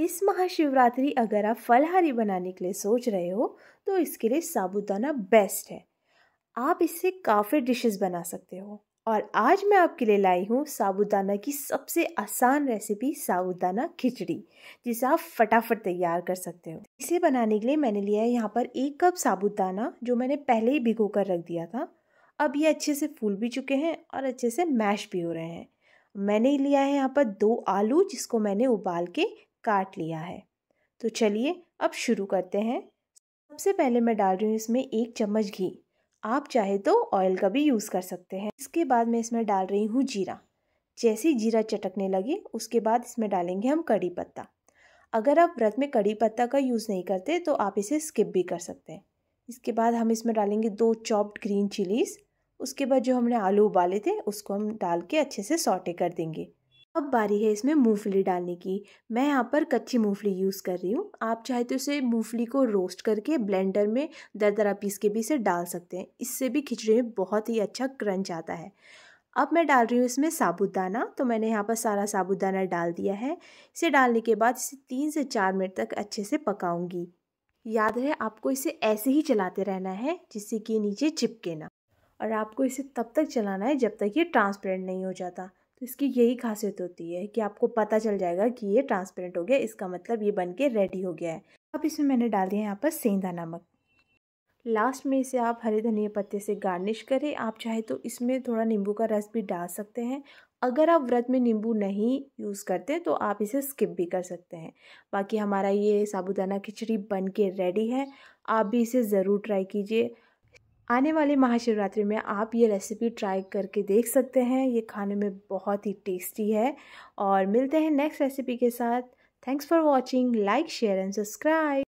इस महाशिवरात्रि अगर आप फलहारी बनाने के लिए सोच रहे हो तो इसके लिए साबुदाना बेस्ट है आप इससे काफ़ी डिशेस बना सकते हो और आज मैं आपके लिए लाई हूँ साबुदाना की सबसे आसान रेसिपी साबुदाना खिचड़ी जिसे आप फटाफट तैयार कर सकते हो इसे बनाने के लिए मैंने लिया है यहाँ पर एक कप साबुदाना जो मैंने पहले ही भिगो कर रख दिया था अब ये अच्छे से फूल भी चुके हैं और अच्छे से मैश भी हो रहे हैं मैंने लिया है यहाँ पर दो आलू जिसको मैंने उबाल के काट लिया है तो चलिए अब शुरू करते हैं सबसे पहले मैं डाल रही हूँ इसमें एक चम्मच घी आप चाहे तो ऑयल का भी यूज़ कर सकते हैं इसके बाद मैं इसमें डाल रही हूँ जीरा जैसे ही जीरा चटकने लगे उसके बाद इसमें डालेंगे हम कड़ी पत्ता अगर आप व्रत में कड़ी पत्ता का यूज़ नहीं करते तो आप इसे स्किप भी कर सकते हैं इसके बाद हम इसमें डालेंगे दो चॉप्ड ग्रीन चिलीज़ उसके बाद जो हमने आलू उबाले थे उसको हम डाल के अच्छे से सॉटे कर देंगे अब बारी है इसमें मूंगफली डालने की मैं यहाँ पर कच्ची मूंगफली यूज़ कर रही हूँ आप चाहे तो इसे मूंगफली को रोस्ट करके ब्लेंडर में दर दरा पीस के भी इसे डाल सकते हैं इससे भी खिचड़ी में बहुत ही अच्छा क्रंच आता है अब मैं डाल रही हूँ इसमें साबुदाना तो मैंने यहाँ पर सारा साबुदाना डाल दिया है इसे डालने के बाद इसे तीन से चार मिनट तक अच्छे से पकाऊंगी याद रहे आपको इसे ऐसे ही चलाते रहना है जिससे कि नीचे चिपके ना और आपको इसे तब तक चलाना है जब तक ये ट्रांसपेरेंट नहीं हो जाता तो इसकी यही खासियत होती है कि आपको पता चल जाएगा कि ये ट्रांसपेरेंट हो गया इसका मतलब ये बन के रेडी हो गया है अब इसमें मैंने डाल दिया यहाँ पर सेंधा नमक लास्ट में इसे आप हरे धनिया पत्ते से गार्निश करें आप चाहे तो इसमें थोड़ा नींबू का रस भी डाल सकते हैं अगर आप व्रत में नींबू नहीं यूज़ करते तो आप इसे स्किप भी कर सकते हैं बाकी हमारा ये साबुदाना खिचड़ी बन के रेडी है आप भी इसे ज़रूर ट्राई कीजिए आने वाले महाशिवरात्रि में आप ये रेसिपी ट्राई करके देख सकते हैं ये खाने में बहुत ही टेस्टी है और मिलते हैं नेक्स्ट रेसिपी के साथ thanks for watching like share and subscribe